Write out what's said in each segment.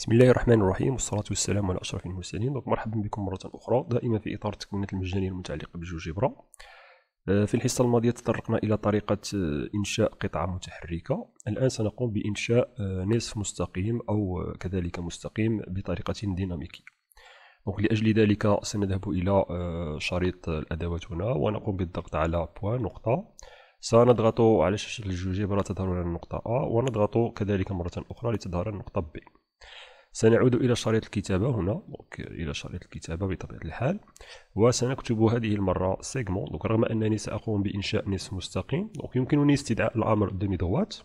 بسم الله الرحمن الرحيم والصلاة والسلام على أشرف المرسلين دونك مرحبا بكم مرة أخرى دائما في إطار التكوينات المجانية المتعلقة بالجوجبرا في الحصة الماضية تطرقنا إلى طريقة إنشاء قطعة متحركة الآن سنقوم بإنشاء نصف مستقيم أو كذلك مستقيم بطريقة ديناميكية دونك لأجل ذلك سنذهب إلى شريط الأدوات هنا ونقوم بالضغط على بوان نقطة سنضغط على شاشة الجوجبرا تظهر لنا النقطة أ ونضغط كذلك مرة أخرى لتظهر النقطة بي سنعود إلى شريط الكتابة هنا دونك إلى شريط الكتابة بطبيعة الحال وسنكتب هذه المرة سيغمون دونك رغم أنني سأقوم بإنشاء نصف مستقيم دونك يمكنني استدعاء الأمر دومي دوات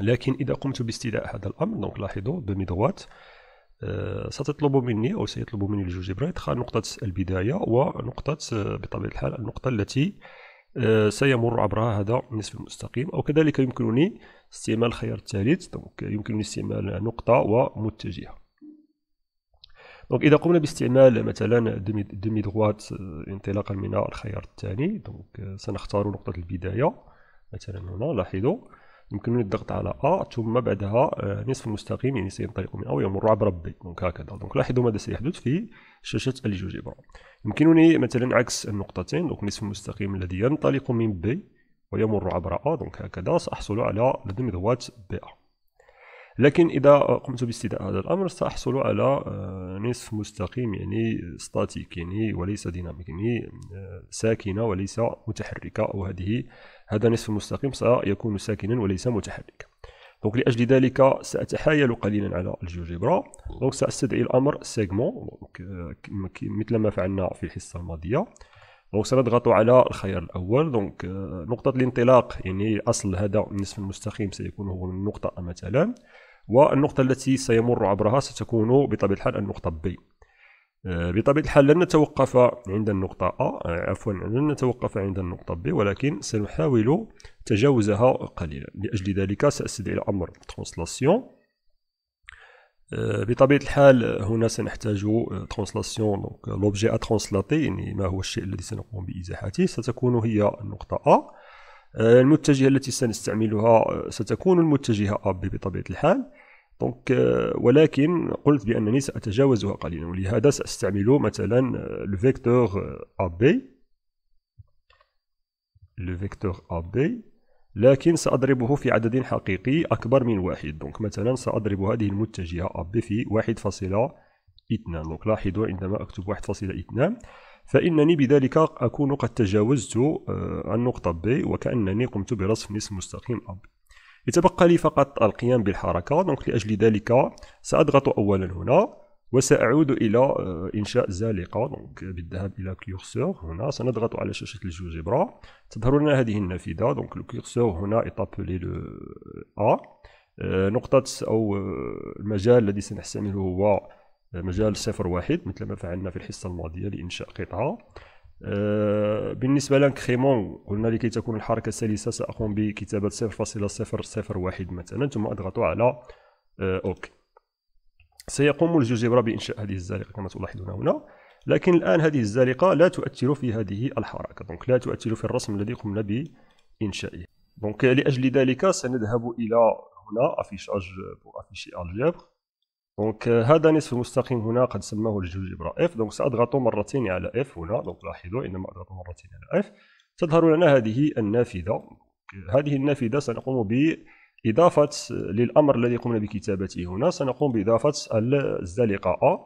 لكن إذا قمت باستدعاء هذا الأمر دونك لاحظوا دومي دوات آه، ستطلب مني أو سيطلب مني الجوجبرا إدخال نقطة البداية ونقطة آه، بطبيعة الحال النقطة التي آه، سيمر عبرها هذا النصف المستقيم أو كذلك يمكنني استعمال الخيار الثالث دونك يمكنني استعمال نقطة ومتجهة دونك إذا قمنا باستعمال مثلا دمي, دمي دغوات آه، انطلاقا من الخيار الثاني دونك آه، سنختار نقطة البداية مثلا هنا لاحظوا يمكنني الضغط على ا ثم بعدها نصف المستقيم يعني سينطلق من او يمر عبر بي دونك هكذا دونك لاحظوا ماذا سيحدث في شاشه الجوجيبرا يمكنني مثلا عكس النقطتين دونك نصف المستقيم الذي ينطلق من بي ويمر عبر ا دونك هكذا ساحصل على لدى مذوات بي ا لكن إذا قمت باستدعاء هذا الأمر سأحصل على آه، نصف مستقيم يعني ستاتيك يعني وليس ديناميك يعني آه، ساكنة وليس متحركة أو هذه هذا نصف المستقيم سيكون ساكنا وليس متحركا دونك لاجل ذلك ساتحايل قليلا على الجوجبرا دونك ساستدعي الامر سيغمون آه، مثل ما فعلنا في الحصه الماضيه دونك سنضغط على الخيار الاول دونك نقطه الانطلاق يعني اصل هذا النصف المستقيم سيكون هو النقطه مثلا والنقطة التي سيمر عبرها ستكون بطبيعة الحال النقطة B آه، بطبيعة الحال لن نتوقف عند النقطة A آه، عفوا لن نتوقف عند النقطة B ولكن سنحاول تجاوزها قليلا لأجل ذلك سأستدعي الأمر ترانسلاسيون آه، بطبيعة الحال هنا سنحتاج ترانسلاسيون دونك لوبجي ا ترانسلاتي يعني ما هو الشيء الذي سنقوم بإزاحته ستكون هي النقطة A آه، المتجهة التي سنستعملها آه، ستكون المتجهة أبي بطبيعة الحال دونك euh، ولكن قلت بأنني سأتجاوزها قليلا ولهذا سأستعمل مثلا لو آه، فيكتور أبي لو فيكتور أبي لكن سأضربه في عدد حقيقي أكبر من واحد دونك مثلا سأضرب هذه المتجهة أبي في واحد فاصلة اثنان دونك لاحظوا عندما أكتب واحد فاصلة اثنان فإنني بذلك أكون قد تجاوزت آه، النقطة B وكأنني قمت برصف نصف مستقيم AB يتبقى لي فقط القيام بالحركة دونك لأجل ذلك سأضغط أولا هنا وسأعود إلى آه، إنشاء زالقة دونك بالذهاب إلى كليرسور هنا سنضغط على شاشة الجوجبرا تظهر لنا هذه النافذة دونك الكليرسور هنا إتابلي لو أ آه، نقطة أو المجال الذي سنستعمله هو مجال صفر واحد مثل ما فعلنا في الحصه الماضيه لانشاء قطعه آه، بالنسبه لانكريمون قلنا لكي تكون الحركه سلسه ساقوم بكتابه صفر فاصله واحد مثلا ثم اضغط على آه، اوك سيقوم الجوجبرا بانشاء هذه الزالقه كما تلاحظون هنا لكن الان هذه الزالقه لا تؤثر في هذه الحركه دونك لا تؤثر في الرسم الذي قمنا بانشائه دونك لاجل ذلك سنذهب الى هنا افيشاج بور افيشي الجبر دونك euh, هذا نصف المستقيم هنا قد سماه الجوجبرا اف دونك سأضغط مرتين على اف هنا دونك لاحظوا إنما أضغط مرتين على اف تظهر لنا هذه النافذة هذه النافذة سنقوم بإضافة للأمر الذي قمنا بكتابته هنا سنقوم بإضافة الزلقة أ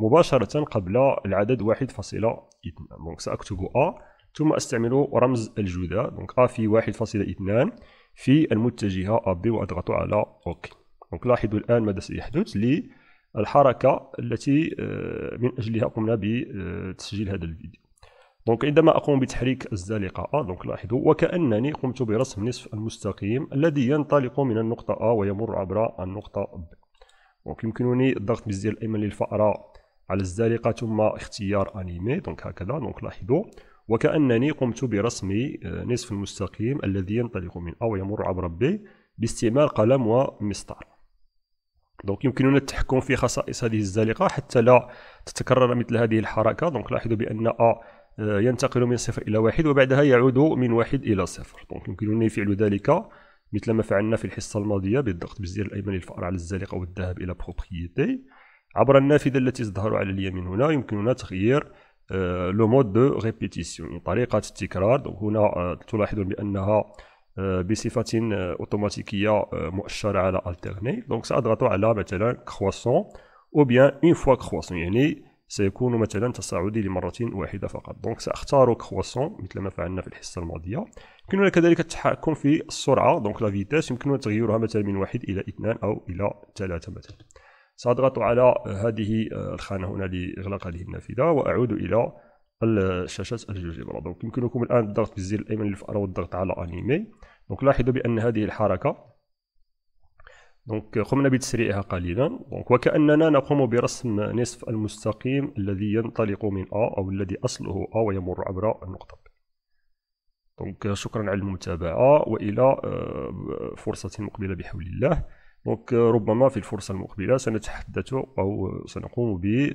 مباشرة قبل العدد 1.2 دونك سأكتب أ ثم أستعمل رمز الجذا دونك أ في 1.2 في المتجهة أ ب وأضغط على أوكي دونك لاحظوا الآن ماذا سيحدث لي الحركه التي آه، من اجلها قمنا بتسجيل هذا الفيديو دونك عندما اقوم بتحريك الزلقه ا آه، دونك لاحظوا وكانني قمت برسم نصف المستقيم الذي ينطلق من النقطه ا ويمر عبر النقطه ب دونك يمكنني الضغط بالزر الايمن للفاره على الزلقه ثم اختيار انيمي دونك هكذا دونك لاحظوا وكانني قمت برسم آه، نصف المستقيم الذي ينطلق من ا ويمر عبر ب باستعمال قلم ومسطر دونك يمكننا التحكم في خصائص هذه الزلقه حتى لا تتكرر مثل هذه الحركه دونك لاحظوا بان ا ينتقل من صفر الى واحد وبعدها يعود من واحد الى صفر دونك يمكنني فعل ذلك مثل ما فعلنا في الحصه الماضيه بالضغط بالزر الايمن للفأر على الزلقه والذهاب الى بروبريتي عبر النافذه التي تظهر على اليمين هنا يمكننا تغيير آه، لو مود دو ريبيتيسيون طريقه التكرار دونك هنا آه، تلاحظون بانها آه، بصفه آه، اوتوماتيكيه آه، مؤشره على الترني دونك ساضغط على مثلا كرواسون او بيان اون فوا كرواسون يعني سيكون مثلا تصاعدي لمره واحده فقط دونك ساختار كرواسون مثل ما فعلنا في الحصه الماضيه يمكننا كذلك التحكم في السرعه دونك لا فيتاس يمكننا تغييرها مثلا من واحد الى اثنان او الى ثلاثه مثلا ساضغط على هذه الخانه هنا لاغلاق هذه النافذه واعود الى الشاشات الجوجيبرا دونك يمكنكم الان الضغط بالزر الايمن اللي في الارض على انيمي دونك لاحظوا بان هذه الحركه دونك قمنا بتسريعها قليلا دونك وكأننا نقوم برسم نصف المستقيم الذي ينطلق من ا أو الذي أصله ا ويمر عبر النقطة دونك شكرا على المتابعة وإلى آه، فرصة مقبلة بحول الله دونك ربما في الفرصة المقبلة سنتحدث أو سنقوم ب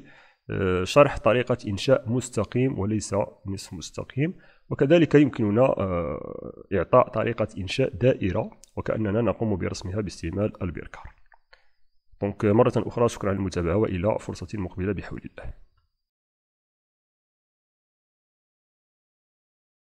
آه، شرح طريقة إنشاء مستقيم وليس نصف مستقيم وكذلك يمكننا آه، إعطاء طريقة إنشاء دائرة وكأننا نقوم برسمها باستعمال البركار دونك مرة أخرى شكرا للمتابعة وإلى فرصة مقبلة بحول الله